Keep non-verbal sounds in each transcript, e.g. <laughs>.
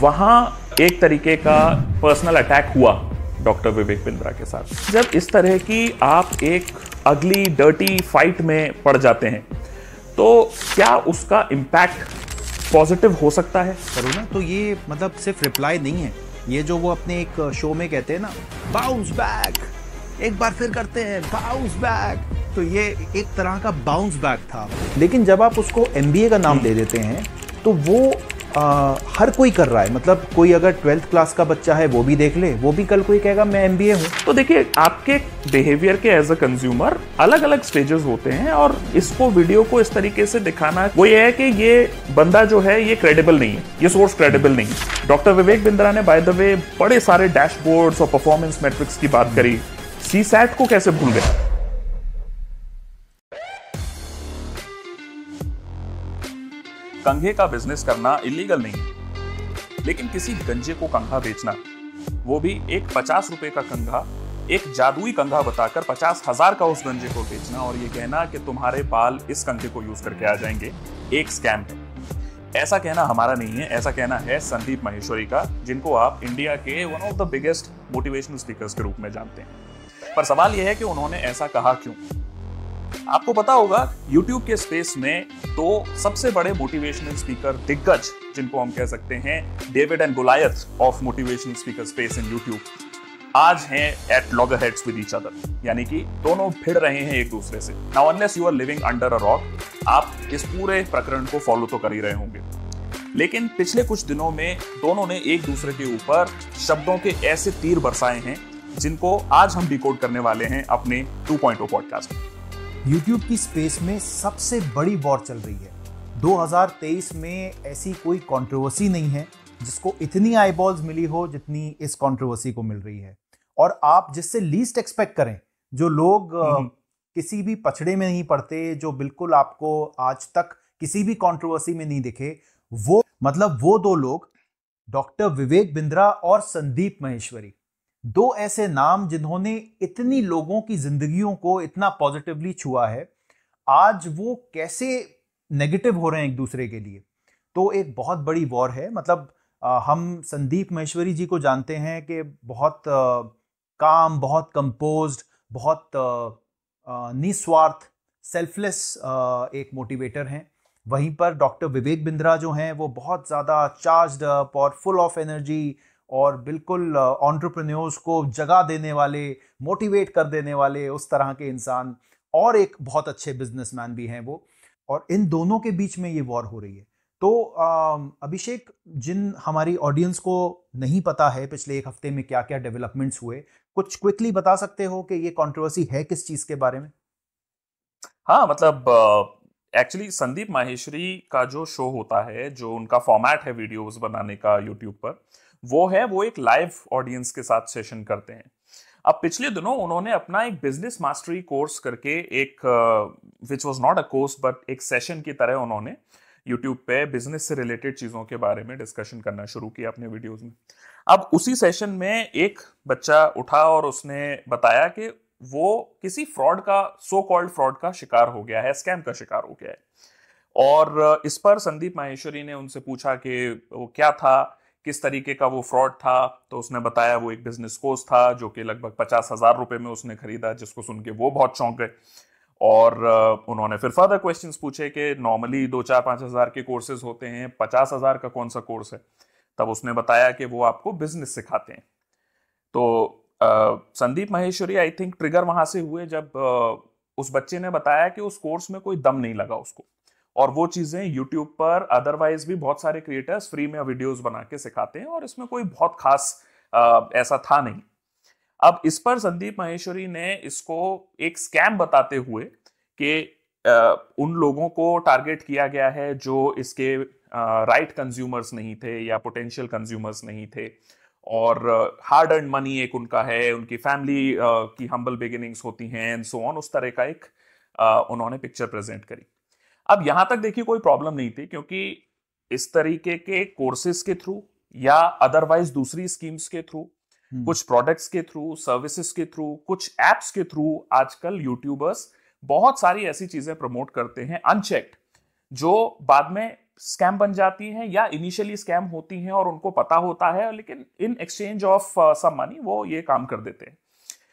वहां एक तरीके का पर्सनल अटैक हुआ डॉक्टर विवेक बिंद्रा के साथ जब इस तरह की आप एक अगली डर्टी फाइट में पड़ जाते हैं तो क्या उसका इम्पैक्ट पॉजिटिव हो सकता है करुणा तो ये मतलब सिर्फ रिप्लाई नहीं है ये जो वो अपने एक शो में कहते हैं ना बाउंस बैक एक बार फिर करते हैं बाउंस बैक तो ये एक तरह का बाउंस बैक था लेकिन जब आप उसको एम का नाम दे देते हैं तो वो आ, हर कोई कर रहा है मतलब कोई अगर ट्वेल्थ क्लास का बच्चा है वो भी देख ले वो भी कल कोई कहेगा मैं एम हूँ तो देखिए आपके बिहेवियर के एज अ कंज्यूमर अलग अलग स्टेजेस होते हैं और इसको वीडियो को इस तरीके से दिखाना वो ये है कि ये बंदा जो है ये क्रेडिबल नहीं है ये सोर्स क्रेडिबल नहीं है डॉक्टर विवेक बिंद्रा ने बाय द वे बड़े सारे डैशबोर्ड्स और परफॉर्मेंस मेट्रिक्स की बात करी सी को कैसे भूल गया कंघे का बिजनेस करना इलीगल नहीं है लेकिन किसी गंजे को कंघा बेचना वो भी एक पचास रुपए का कंघा एक जादुई कंघा बताकर पचास हजार का उस गंजे को बेचना और ये कहना कि तुम्हारे बाल इस कंघे को यूज करके आ जाएंगे एक स्कैम है ऐसा कहना हमारा नहीं है ऐसा कहना है संदीप महेश्वरी का जिनको आप इंडिया के one of the biggest motivational speaker के रूप में जानते हैं पर सवाल यह है कि उन्होंने ऐसा कहा क्यों आपको पता होगा YouTube के स्पेस में दो सबसे बड़े मोटिवेशनल स्पीकर दिग्गज जिनको हम कह सकते हैं David and Goliath of motivational speaker space in YouTube आज हैं at loggerheads with each other यानी कि दोनों भिड़ रहे हैं एक दूसरे से now unless you are living under a rock आप इस पूरे प्रकरण को फॉलो तो कर ही रहे होंगे लेकिन पिछले कुछ दिनों में दोनों ने एक दूसरे के ऊपर शब्दों के ऐसे तीर बरसाए हैं जिनको आज हम डिकोड करने वाले हैं अपने 2.0 पॉडकास्ट में यूट्यूब की स्पेस में सबसे बड़ी वॉर चल रही है 2023 में ऐसी कोई कंट्रोवर्सी नहीं है जिसको इतनी आईबॉल्स मिली हो जितनी इस कंट्रोवर्सी को मिल रही है और आप जिससे लीस्ट एक्सपेक्ट करें जो लोग हम्म, हम्म। किसी भी पछड़े में नहीं पड़ते जो बिल्कुल आपको आज तक किसी भी कंट्रोवर्सी में नहीं दिखे वो मतलब वो दो लोग डॉक्टर विवेक बिंद्रा और संदीप महेश्वरी दो ऐसे नाम जिन्होंने इतनी लोगों की जिंदगियों को इतना पॉजिटिवली छुआ है आज वो कैसे नेगेटिव हो रहे हैं एक दूसरे के लिए तो एक बहुत बड़ी वॉर है मतलब हम संदीप महेश्वरी जी को जानते हैं कि बहुत काम बहुत कंपोज बहुत निस्वार्थ सेल्फलेस एक मोटिवेटर हैं वहीं पर डॉक्टर विवेक बिंद्रा जो हैं वो बहुत ज़्यादा चार्ज अप और फुल ऑफ एनर्जी और बिल्कुल ऑन्टरप्रन्योर्स को जगह देने वाले मोटिवेट कर देने वाले उस तरह के इंसान और एक बहुत अच्छे बिजनेसमैन भी हैं वो और इन दोनों के बीच में ये वॉर हो रही है तो अभिषेक जिन हमारी ऑडियंस को नहीं पता है पिछले एक हफ्ते में क्या क्या डेवलपमेंट्स हुए कुछ क्विकली बता सकते हो कि ये कॉन्ट्रोवर्सी है किस चीज़ के बारे में हाँ मतलब एक्चुअली संदीप माहेश्वरी का जो शो होता है जो उनका फॉर्मेट है वीडियोस बनाने का यूट्यूब पर वो है वो एक लाइव ऑडियंस के साथ सेशन करते हैं अब पिछले दिनों उन्होंने अपना एक बिजनेस मास्टरी कोर्स करके एक which was not a course but एक सेशन की तरह उन्होंने यूट्यूब पे बिजनेस से रिलेटेड चीज़ों के बारे में डिस्कशन करना शुरू किया अपने वीडियोज में अब उसी सेशन में एक बच्चा उठा और उसने बताया कि वो किसी फ्रॉड का सो कॉल्ड फ्रॉड का शिकार हो गया है स्कैम का शिकार हो गया है और इस पर संदीप माहेश्वरी ने उनसे पूछा कि वो क्या था किस तरीके का वो फ्रॉड था तो उसने बताया वो एक बिजनेस कोर्स था जो कि लगभग पचास हजार रुपये में उसने खरीदा जिसको सुन के वो बहुत चौंक गए और उन्होंने फिर फर्दर क्वेश्चंस पूछे कि नॉर्मली दो चार पाँच हज़ार के कोर्सेज होते हैं पचास हज़ार का कौन सा कोर्स है तब उसने बताया कि वो आपको बिजनेस सिखाते हैं तो आ, Sandeep Maheshwari I think trigger वहां से हुए जब आ, उस बच्चे ने बताया कि उस कोर्स में कोई दम नहीं लगा उसको और वो चीज़ें यूट्यूब पर अदरवाइज भी बहुत सारे क्रिएटर्स फ्री में वीडियोस बना के सिखाते हैं और इसमें कोई बहुत खास ऐसा था नहीं अब इस पर संदीप महेश्वरी ने इसको एक स्कैम बताते हुए कि उन लोगों को टारगेट किया गया है जो इसके राइट कंज्यूमर्स नहीं थे या पोटेंशियल कंज्यूमर्स नहीं थे और हार्ड एंड मनी एक उनका है उनकी फैमिली की हम्बल बिगिनिंग्स होती हैं एंड सो ऑन उस तरह का एक उन्होंने पिक्चर प्रेजेंट करी अब यहां तक देखिए कोई प्रॉब्लम नहीं थी क्योंकि इस तरीके के कोर्सेज के थ्रू या अदरवाइज दूसरी स्कीम्स के थ्रू हम्म। कुछ प्रोडक्ट्स के थ्रू सर्विसेज के थ्रू कुछ एप्स के थ्रू आजकल यूट्यूबर्स बहुत सारी ऐसी चीजें प्रमोट करते हैं अनचेक्ड जो बाद में स्कैम बन जाती हैं या इनिशियली स्कैम होती हैं और उनको पता होता है लेकिन in exchange of some money वो ये काम कर देते हैं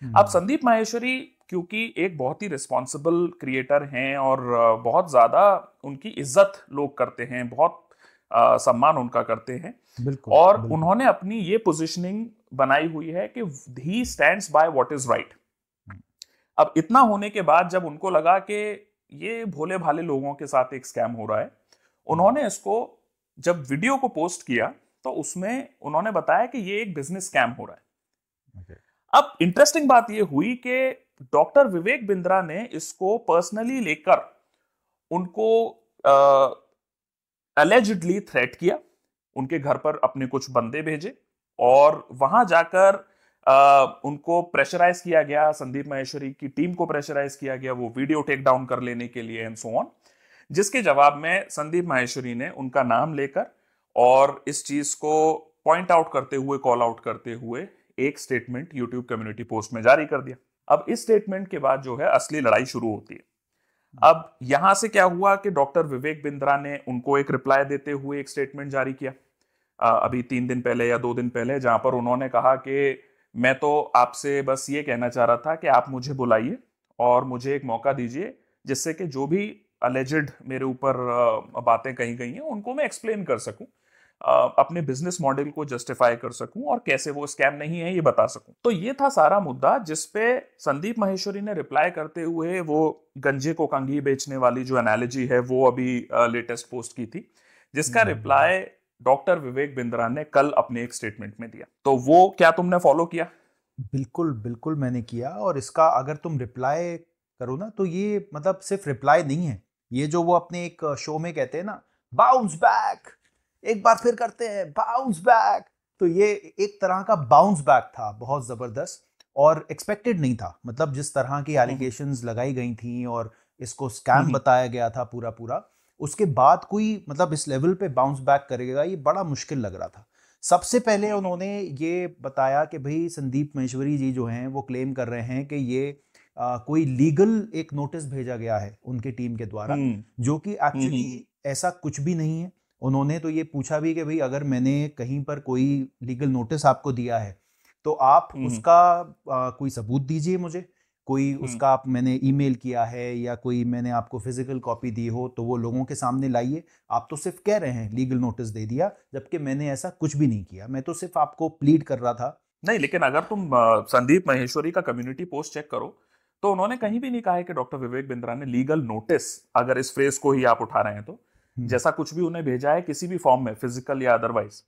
हम्म। अब संदीप माहेश्वरी क्योंकि एक बहुत ही रिस्पॉन्सिबल क्रिएटर हैं और बहुत ज़्यादा उनकी इज्जत लोग करते हैं बहुत आ, सम्मान उनका करते हैं बिल्कुल, और बिल्कुल. उन्होंने अपनी ये पोजिशनिंग बनाई हुई है कि he stand by what is right अब इतना होने के बाद जब उनको लगा कि ये भोले भाले लोगों के साथ एक स्कैम हो रहा है उन्होंने इसको जब वीडियो को पोस्ट किया तो उसमें उन्होंने बताया कि ये एक बिजनेस स्कैम हो रहा है okay. अब इंटरेस्टिंग बात ये हुई कि डॉक्टर विवेक बिंद्रा ने इसको पर्सनली लेकर उनको एलिजिडली थ्रेट किया उनके घर पर अपने कुछ बंदे भेजे और वहां जाकर आ, उनको प्रेशराइज किया गया संदीप महेश्वरी की टीम को प्रेशराइज किया गया वो वीडियो टेक डाउन कर लेने के लिए एंड सो ऑन जिसके जवाब में संदीप माहेश्वरी ने उनका नाम लेकर और इस चीज को पॉइंट आउट करते हुए कॉल आउट करते हुए एक स्टेटमेंट यूट्यूब कम्युनिटी पोस्ट में जारी कर दिया अब इस स्टेटमेंट के बाद जो है असली लड़ाई शुरू होती है अब यहां से क्या हुआ कि डॉक्टर विवेक बिंद्रा ने उनको एक रिप्लाई देते हुए एक स्टेटमेंट जारी किया अभी तीन दिन पहले या दो दिन पहले जहां पर उन्होंने कहा कि मैं तो आपसे बस ये कहना चाह रहा था कि आप मुझे बुलाइए और मुझे एक मौका दीजिए जिससे कि जो भी अलेजड मेरे ऊपर बातें कही गई हैं उनको मैं एक्सप्लेन कर सकूं अपने बिजनेस मॉडल को जस्टिफाई कर सकूं और कैसे वो स्कैम नहीं है ये बता सकूं तो ये था सारा मुद्दा जिसपे संदीप महेश्वरी ने रिप्लाई करते हुए वो गंजे को कंघी बेचने वाली जो एनालॉजी है वो अभी लेटेस्ट पोस्ट की थी जिसका रिप्लाई हम्म। डॉक्टर विवेक बिंद्रा ने कल अपने एक स्टेटमेंट में दिया तो वो क्या तुमने फॉलो किया बिल्कुल बिल्कुल मैंने किया और इसका अगर तुम रिप्लाई करो ना तो ये मतलब सिर्फ रिप्लाई नहीं है ये जो वो अपने एक शो में कहते हैं ना बाउंस बैक एक बार फिर करते हैं बाउंस बैक तो ये एक तरह का बाउंस बैक था बहुत ज़बरदस्त और एक्सपेक्टेड नहीं था मतलब जिस तरह की एलिगेशन हम्म। लगाई गई थी और इसको स्कैम हम्म। बताया गया था पूरा पूरा उसके बाद कोई मतलब इस लेवल पे बाउंस बैक करेगा ये बड़ा मुश्किल लग रहा था सबसे पहले हम्म। उन्होंने ये बताया कि भाई संदीप महेश्वरी जी जो हैं वो क्लेम कर रहे हैं कि ये आ, कोई लीगल एक नोटिस भेजा गया है उनकी टीम के द्वारा जो कि एक्चुअली ऐसा कुछ भी नहीं है उन्होंने तो ये पूछा भी कि भाई अगर मैंने कहीं पर कोई लीगल नोटिस आपको दिया है तो आप उसका आ, कोई सबूत दीजिए मुझे कोई उसका आप मैंने ईमेल किया है या कोई मैंने आपको फिजिकल कॉपी दी हो तो वो लोगों के सामने लाइए आप तो सिर्फ कह रहे हैं लीगल नोटिस दे दिया जबकि मैंने ऐसा कुछ भी नहीं किया मैं तो सिर्फ आपको प्लीड कर रहा था नहीं लेकिन अगर तुम संदीप महेश्वरी का कम्युनिटी पोस्ट चेक करो तो उन्होंने कहीं भी नहीं कहा है कि डॉक्टर विवेक बिंद्रा ने लीगल नोटिस अगर इस फ्रेज को ही आप उठा रहे हैं तो हम्म। जैसा कुछ भी उन्हें भेजा है किसी भी फॉर्म में फिजिकल या अदरवाइज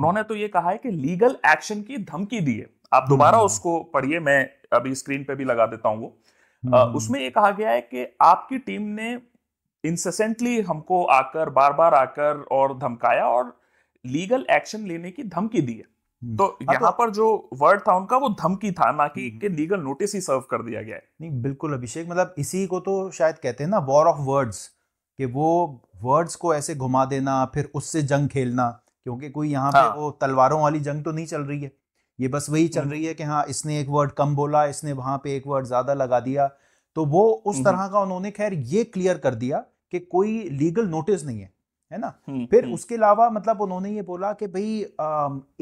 उन्होंने तो ये कहा है कि लीगल एक्शन की धमकी दी है आप हम्म, दोबारा हम्म। उसको पढ़िए मैं अभी स्क्रीन पे भी लगा देता हूं वो उसमें ये कहा गया है कि आपकी टीम ने इंसेसेंटली हमको आकर बार बार आकर और धमकाया और लीगल एक्शन लेने की धमकी दी है तो, हाँ, तो यहाँ पर जो वर्ड था उनका वो धमकी था ना कि के लीगल नोटिस ही सर्व कर दिया गया है नहीं बिल्कुल अभिषेक मतलब इसी को तो शायद कहते हैं ना वॉर ऑफ वर्ड्स कि वो वर्ड्स को ऐसे घुमा देना फिर उससे जंग खेलना क्योंकि कोई यहाँ हाँ. पे वो तलवारों वाली जंग तो नहीं चल रही है ये बस वही चल हम्म। रही है कि हाँ इसने एक वर्ड कम बोला इसने वहां पे एक वर्ड ज्यादा लगा दिया तो वो उस हम्म। तरह का उन्होंने खैर ये क्लियर कर दिया कि कोई लीगल नोटिस नहीं है है ना हम्म, फिर उसके अलावा मतलब उन्होंने ये बोला कि भाई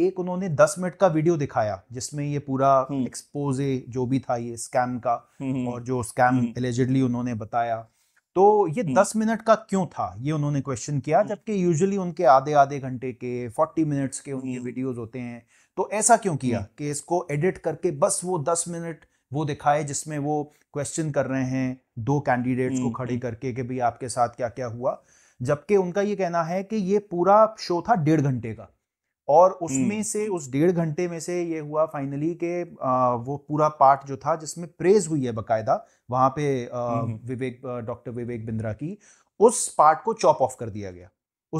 एक उन्होंने दस मिनट का वीडियो दिखाया जिसमें ये पूरा एक्सपोजे जो भी था ये स्कैम का और जो स्कैम एलिजिडली उन्होंने बताया तो ये दस मिनट का क्यों था ये उन्होंने क्वेश्चन किया हम्म। जबकि यूजुअली उनके आधे आधे घंटे के फोर्टी मिनट्स के उनके वीडियोज हम्म। होते हैं तो ऐसा क्यों किया हम्म। कि इसको एडिट करके बस वो दस मिनट वो दिखाए जिसमें वो क्वेश्चन कर रहे हैं दो कैंडिडेट्स को खड़े करके कि भाई आपके साथ क्या क्या हुआ जबकि उनका ये कहना है कि ये पूरा शो था डेढ़ घंटे का और हम्म। उसमें से उस डेढ़ घंटे में से ये हुआ फाइनली के आ, वो पूरा पार्ट जो था जिसमें प्रेज हुई है बकायदा वहां पे आ, हम्म, हम्म। विवेक डॉक्टर विवेक बिंद्रा की उस पार्ट को चॉप ऑफ कर दिया गया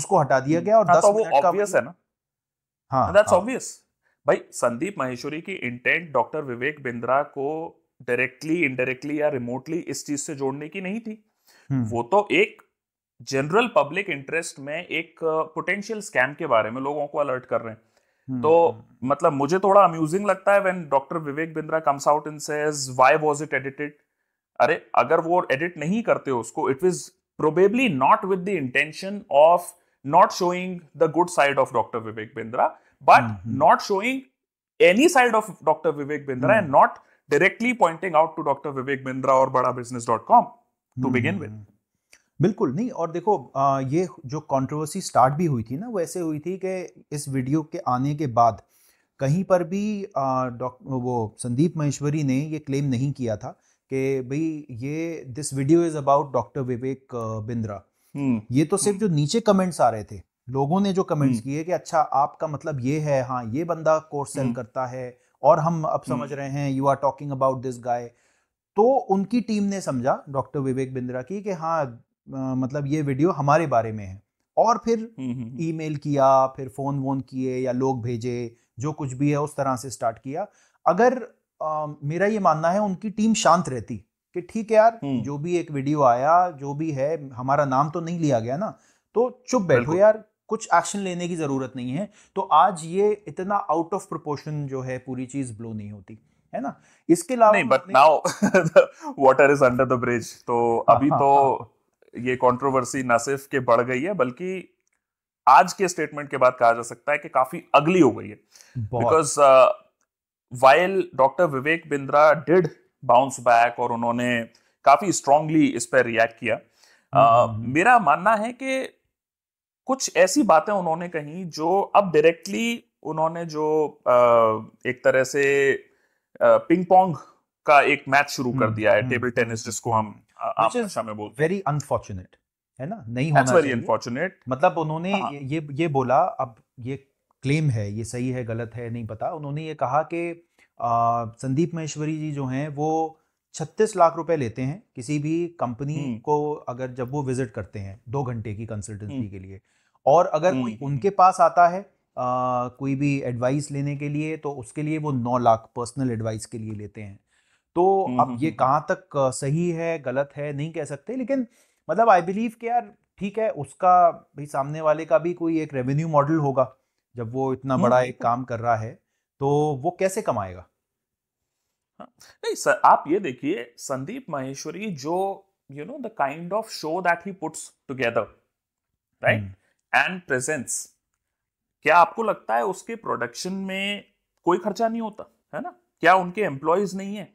उसको हटा दिया गया और हाँ, दस तो मिनट का है ना हाँ दैट्स ऑब्वियस हाँ। भाई संदीप महेश्वरी की इंटेंट डॉक्टर विवेक बिंद्रा को डायरेक्टली इनडायरेक्टली या रिमोटली इस चीज से जोड़ने की नहीं थी वो तो एक जनरल पब्लिक इंटरेस्ट में एक पोटेंशियल स्कैम के बारे में लोगों को अलर्ट कर रहे हैं हम्म, तो हम्म। मतलब मुझे थोड़ा अम्यूजिंग लगता है when doctor Vivek Bindra comes out in says why was it edited अरे अगर वो एडिट नहीं करते उसको it was probably not with the intention of not showing the good side of doctor Vivek Bindra but not showing any side of doctor Vivek Bindra and not directly pointing out to doctor Vivek Bindra और बड़ा business dot com to begin with बिल्कुल नहीं और देखो आ, ये जो controversy start भी हुई थी ना वो ऐसे हुई थी कि इस वीडियो के आने के बाद कहीं पर भी डॉक्टर वो संदीप महेश्वरी ने ये क्लेम नहीं किया था कि भाई ये this video is about doctor Vivek Bindra हम्म। ये तो सिर्फ जो नीचे कमेंट्स आ रहे थे लोगों ने जो कमेंट्स हम्म। किए कि अच्छा आपका मतलब ये है हाँ ये बंदा कोर्स हम्म। सेल करता है और हम अब समझ रहे हैं you are talking about this guy तो उनकी टीम ने समझा डॉक्टर विवेक बिंद्रा की कि हाँ मतलब ये वीडियो हमारे बारे में है और फिर हम्म, हम्म, हम्म। ईमेल किया फिर फोन वोन किए या लोग भेजे जो कुछ भी है उस तरह से स्टार्ट किया अगर आ, मेरा ये मानना है उनकी टीम शांत रहती कि ठीक है यार जो भी एक वीडियो आया जो भी है हमारा नाम तो नहीं लिया गया ना तो चुप बैठो यार कुछ एक्शन लेने की ज़रूरत नहीं है तो आज ये इतना आउट ऑफ प्रोपोर्शन जो है पूरी चीज़ ब्लो नहीं होती है ना इसके अलावा नहीं but now water is under the bridge तो अभी <laughs> तो ये कंट्रोवर्सी न सिर्फ के बढ़ गई है बल्कि आज के स्टेटमेंट के बाद कहा जा सकता है कि काफी अगली हो गई है because while doctor Vivek Bindra did bounce back और उन्होंने काफी स्ट्रांगली इस पर रिएक्ट किया uh, मेरा मानना है कि कुछ ऐसी बातें उन्होंने कही जो अब डायरेक्टली उन्होंने जो uh, एक तरह से पिंग uh, पोंग का एक मैच शुरू कर दिया है टेबल टेनिस जिसको हम वेरी अनफॉर्चुनेट है ना नहीं होना मतलब उन्होंने हाँ. ये ये बोला अब ये क्लेम है ये सही है गलत है नहीं पता उन्होंने ये कहा कि संदीप महेश्वरी जी जो हैं वो छत्तीस लाख रुपए लेते हैं किसी भी कंपनी हम्म। को अगर जब वो विजिट करते हैं दो घंटे की कंसल्टेंसी हम्म। के लिए और अगर हम्म, कोई उनके पास आता है आ, कोई भी एडवाइस लेने के लिए तो उसके लिए वो नौ लाख पर्सनल एडवाइस के लिए लेते हैं तो हम्म, अब हम्म, ये हम्म। कहाँ तक सही है गलत है नहीं कह सकते लेकिन मतलब आई बिलीव के यार ठीक है उसका भाई सामने वाले का भी कोई एक रेवेन्यू मॉडल होगा जब वो इतना बड़ा एक काम कर रहा है तो वो कैसे कमाएगा हाँ, नहीं सर आप ये देखिए संदीप माहेश्वरी जो you know the kind of show that he puts together right and presence क्या आपको लगता है उसके प्रोडक्शन में कोई खर्चा नहीं होता है ना क्या उनके एम्प्लॉयज नहीं है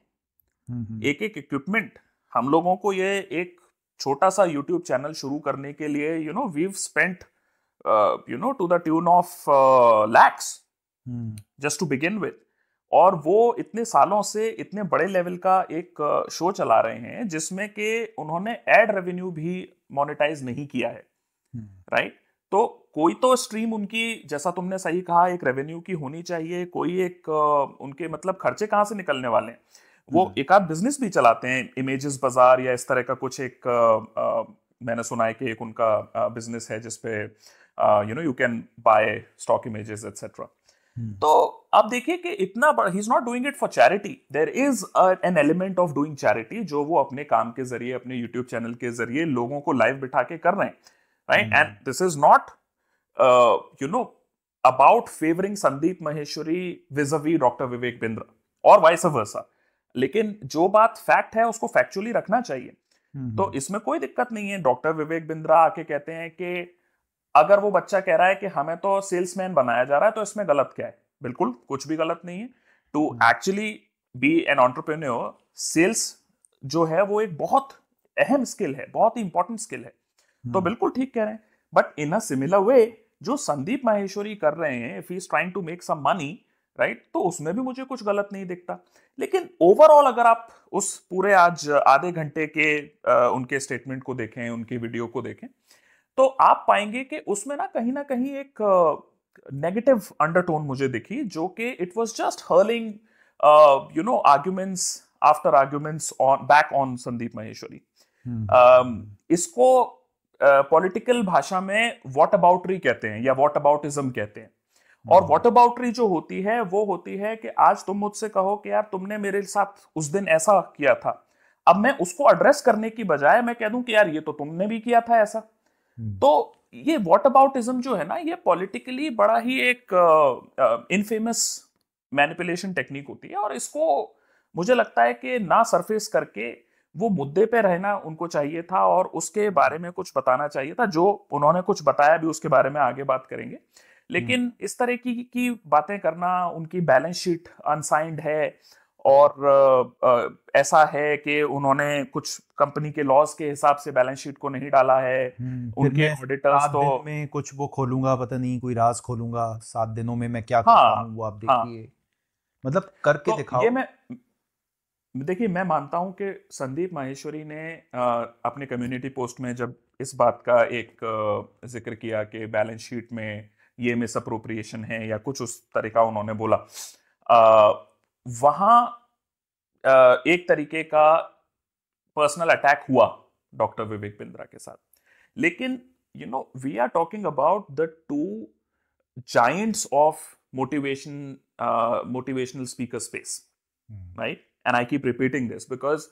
एक एक इक्विपमेंट हम लोगों को ये एक छोटा सा यूट्यूब चैनल शुरू करने के लिए you know we've spent you know to the tune of lakhs just to begin with और वो इतने सालों से इतने बड़े लेवल का एक शो uh, चला रहे हैं जिसमें कि उन्होंने एड रेवेन्यू भी मोनेटाइज नहीं किया है राइट हम्म। right? तो कोई तो स्ट्रीम उनकी जैसा तुमने सही कहा एक रेवेन्यू की होनी चाहिए कोई एक uh, उनके मतलब खर्चे कहाँ से निकलने वाले हैं वो हम्म। एक आप बिजनेस भी चलाते हैं इमेजेस बाजार या इस तरह का कुछ एक आ, आ, मैंने सुना है कि एक उनका बिजनेस है जिसपे you know you can buy stock images etcetera तो आप देखिए कि इतना बड़ा he is not doing it for charity there is an element of doing charity जो वो अपने काम के जरिए अपने यूट्यूब चैनल के जरिए लोगों को लाइव बिठा के कर रहे हैं right and this is not you know about favouring Sandeep Maheshwari vis a vis doctor Vivek Bindra और वाइस वर्सा लेकिन जो बात फैक्ट है उसको फैक्चुअली रखना चाहिए हम्म, तो हम्म। इसमें कोई दिक्कत नहीं है डॉक्टर विवेक बिंद्रा आके कहते हैं कि अगर वो बच्चा कह रहा है कि हमें तो सेल्समैन बनाया जा रहा है तो इसमें गलत क्या है बिल्कुल कुछ भी गलत नहीं है to actually be an entrepreneur sales जो है वो एक बहुत अहम स्किल है बहुत ही इंपॉर्टेंट स्किल है हम्म। तो बिल्कुल ठीक कह रहे हैं but in a similar way जो संदीप माहेश्वरी कर रहे हैं if he is trying to make some money right तो उसमें भी मुझे कुछ गलत नहीं दिखता लेकिन ओवरऑल अगर आप उस पूरे आज आधे घंटे के उनके स्टेटमेंट को देखें उनकी वीडियो को देखें तो आप पाएंगे कि उसमें ना कहीं ना कहीं एक नेगेटिव अंडरटोन मुझे दिखी जो कि it was just hurling you know arguments after arguments on back on Sandeep Maheshwari इसको पॉलिटिकल uh, भाषा में वॉट अबाउटरी कहते हैं या वॉट अबाउटिज्म कहते हैं और वॉट हाँ। अबाउटरी जो होती है वो होती है कि आज तुम मुझसे कहो कि यार तुमने मेरे साथ उस दिन ऐसा किया था अब मैं उसको एड्रेस करने की बजाय मैं कह दूं कि यार ये तो तुमने भी किया था ऐसा हम्म। तो ये वॉट अबाउटिज्म जो है ना ये पॉलिटिकली बड़ा ही एक इनफेमस मैनिपुलेशन टेक्निक होती है और इसको मुझे लगता है कि ना सरफेस करके वो मुद्दे पे रहना उनको चाहिए था और उसके बारे में कुछ बताना चाहिए था जो उन्होंने कुछ बताया भी उसके बारे में आगे बात करेंगे हम्म। लेकिन इस तरह की की बातें करना उनकी बैलेंस शीट अनसाइंड है और आ, आ, ऐसा है कि उन्होंने कुछ कंपनी के लॉस के हिसाब से बैलेंस शीट को नहीं डाला है हम्म, उनके ऑडिटर्स तो मैं कुछ वो खोलूंगा पता नहीं कोई राज खोलूंगा सात दिनों में मैं क्या हाँ, हूँ वो आप हाँ। देखिए हाँ, मतलब करके तो दिखाओ ये मैं देखिए मैं मानता हूं कि संदीप माहेश्वरी ने आ, अपने कम्युनिटी पोस्ट में जब इस बात का एक जिक्र किया कि बैलेंस शीट में ये मिस अप्रोप्रिएशन है या कुछ उस तरह का उन्होंने बोला वहां एक तरीके का पर्सनल अटैक हुआ डॉक्टर विवेक बिंद्रा के साथ लेकिन you know we are talking about the two giants of motivation motivational speaker space right and I keep repeating this because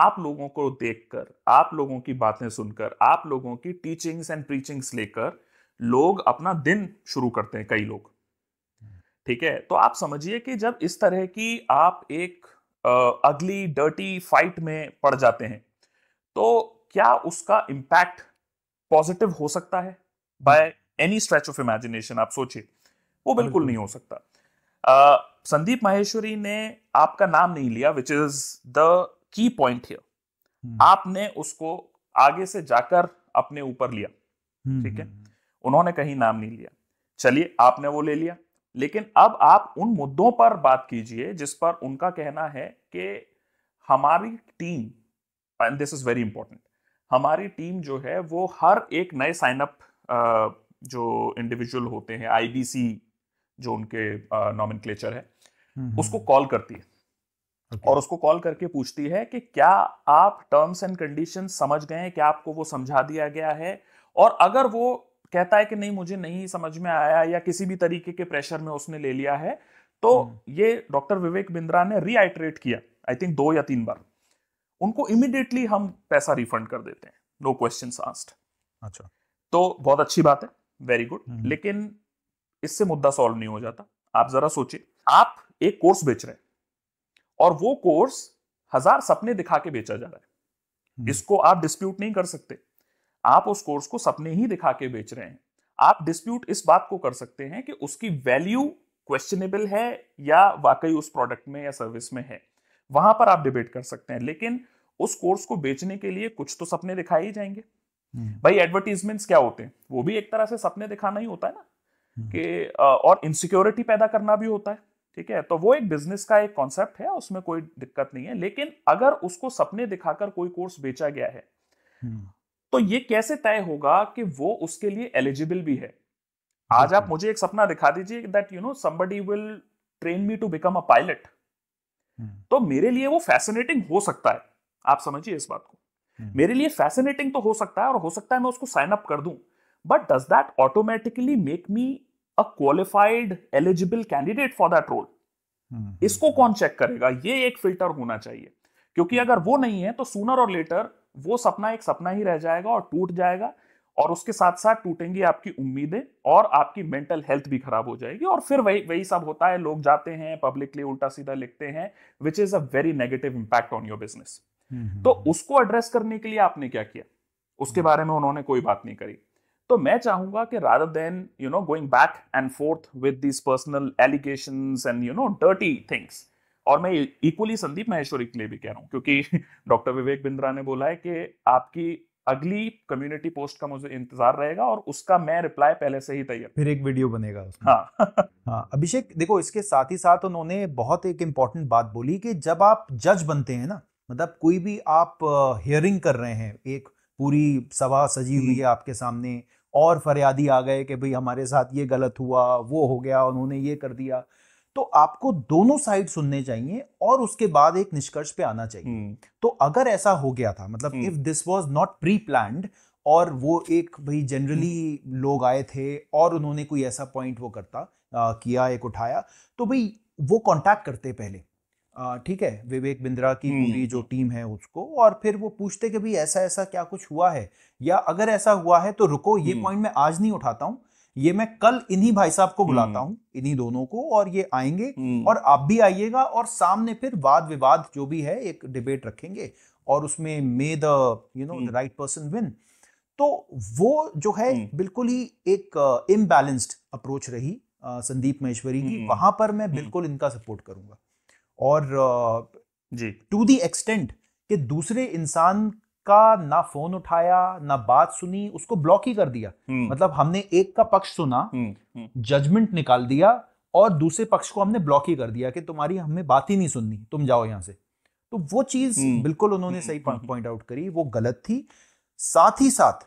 आप लोगों को देखकर आप लोगों की बातें सुनकर आप लोगों की टीचिंग्स एंड प्रीचिंग्स लेकर लोग अपना दिन शुरू करते हैं कई लोग ठीक है तो आप समझिए कि जब इस तरह की आप एक अगली डर्टी फाइट में पड़ जाते हैं तो क्या उसका इम्पैक्ट पॉजिटिव हो सकता है by any stretch of imagination आप सोचिए वो बिल्कुल नहीं हो सकता Uh, संदीप माहेश्वरी ने आपका नाम नहीं लिया which is the key point here आपने उसको आगे से जाकर अपने ऊपर लिया ठीक है हम्म। उन्होंने कहीं नाम नहीं लिया चलिए आपने वो ले लिया लेकिन अब आप उन मुद्दों पर बात कीजिए जिस पर उनका कहना है कि हमारी team and this is very important हमारी टीम जो है वो हर एक नए साइनअप जो इंडिविजुअल होते हैं आईबीसी जो उनके नॉमिन है हम्म, हम्म। उसको कॉल करती है okay. और उसको कॉल करके पूछती है कि क्या आप टर्म्स एंड कंडीशन समझ गए हैं क्या आपको वो समझा दिया गया है और अगर वो कहता है कि नहीं मुझे नहीं समझ में आया या किसी भी तरीके के प्रेशर में उसने ले लिया है तो हम्म। ये डॉक्टर विवेक बिंद्रा ने रीआइटरेट किया आई थिंक दो या तीन बार उनको इमिडिएटली हम पैसा रिफंड कर देते हैं नो क्वेश्चन आस्ट अच्छा तो बहुत अच्छी बात है वेरी गुड हम्म। लेकिन इससे मुद्दा सॉल्व नहीं हो जाता आप जरा सोचिए आप एक कोर्स बेच रहे हैं और वो कोर्स हजार सपने दिखा के बेचा जा रहा है हम्म। इसको आप डिस्प्यूट नहीं कर सकते आप उस कोर्स को सपने ही दिखा के बेच रहे हैं आप डिस्प्यूट इस बात को कर सकते हैं कि उसकी वैल्यू क्वेश्चनेबल है या वाकई उस प्रोडक्ट में या सर्विस में है वहां पर आप डिबेट कर सकते हैं लेकिन उस कोर्स को बेचने के लिए कुछ तो सपने दिखाए ही जाएंगे हम्म। भाई एडवर्टीजमेंट्स क्या होते हैं वो भी एक तरह से सपने दिखाना ही होता है ना हम्म। कि और इनसिक्योरिटी पैदा करना भी होता है ठीक है तो वो एक बिजनेस का एक कॉन्सेप्ट है उसमें कोई दिक्कत नहीं है लेकिन अगर उसको सपने दिखाकर कोई कोर्स बेचा गया है हम्म। तो ये कैसे तय होगा कि वो उसके लिए एलिजिबल भी है आज आप मुझे एक सपना दिखा दीजिए that you know somebody will train me to become a pilot तो मेरे लिए वो फैसिनेटिंग हो सकता है आप समझिए इस बात को हम्म। मेरे लिए फैसिनेटिंग तो हो सकता है और हो सकता है मैं उसको साइन अप कर दूं but does that automatically make me a qualified eligible candidate for that role इसको हम्म। कौन चेक करेगा ये एक फिल्टर होना चाहिए क्योंकि हम्म। अगर वो नहीं है तो सूनर और लेटर वो सपना एक सपना ही रह जाएगा और टूट जाएगा और उसके साथ साथ टूटेंगी आपकी उम्मीदें और आपकी मेंटल हेल्थ भी खराब हो जाएगी और फिर वही वही सब होता है लोग जाते हैं पब्लिकली उल्टा सीधा लिखते हैं which is a very negative impact on your business तो उसको एड्रेस करने के लिए आपने क्या किया उसके बारे में उन्होंने कोई बात नहीं करी तो मैं चाहूंगा कि rather than you know going back and forth with these personal allegation and you know dirty things और मैं इक्वली संदीप महेश्वरी के लिए भी कह रहा हूँ क्योंकि <laughs> डॉक्टर विवेक बिंद्रा ने बोला है कि आपकी अगली कम्युनिटी पोस्ट का मुझे इंतजार रहेगा और उसका मैं रिप्लाई पहले से ही तैयार फिर एक वीडियो बनेगा उसमें हाँ <laughs> हाँ अभिषेक देखो इसके साथ ही साथ उन्होंने बहुत एक इंपॉर्टेंट बात बोली कि जब आप जज बनते हैं ना मतलब कोई भी आप हियरिंग कर रहे हैं एक पूरी सभा सजी हुई हम्म। है आपके सामने और फरियादी आ गए कि भाई हमारे साथ ये गलत हुआ वो हो गया उन्होंने ये कर दिया तो आपको दोनों साइड सुनने चाहिए और उसके बाद एक निष्कर्ष पे आना चाहिए हम्म। तो अगर ऐसा हो गया था मतलब if this was not pre plan और वो एक भाई जनरली हम्म। लोग आए थे और उन्होंने कोई ऐसा पॉइंट वो करता आ, किया एक उठाया तो भाई वो कांटेक्ट करते पहले ठीक है विवेक बिंद्रा की हम्म। पूरी जो टीम है उसको और फिर वो पूछते कि भाई ऐसा ऐसा क्या कुछ हुआ है या अगर ऐसा हुआ है तो रुको ये पॉइंट मैं आज नहीं उठाता हूँ ये मैं कल इन्हीं भाई साहब को बुलाता हम्म। हूँ इन्हीं दोनों को और ये आएंगे हम्म। और आप भी आइएगा और सामने फिर वाद विवाद जो भी है एक डिबेट रखेंगे और उसमें may the you know the right person win तो वो जो है हम्म। बिल्कुल ही एक इम्बेलेंस्ड uh, अप्रोच रही uh, संदीप महेश्वरी की वहां पर मैं बिल्कुल इनका सपोर्ट करूंगा और टू दी एक्सटेंट कि दूसरे इंसान का ना फोन उठाया ना बात सुनी उसको ब्लॉक ही कर दिया हम्म। मतलब हमने एक का पक्ष सुना जजमेंट हम्म, हम्म। निकाल दिया और दूसरे पक्ष को हमने ब्लॉक ही कर दिया कि तुम्हारी हमें बात ही नहीं सुननी तुम जाओ यहां से तो वो चीज बिल्कुल उन्होंने सही पॉइंट आउट करी वो गलत थी साथ ही साथ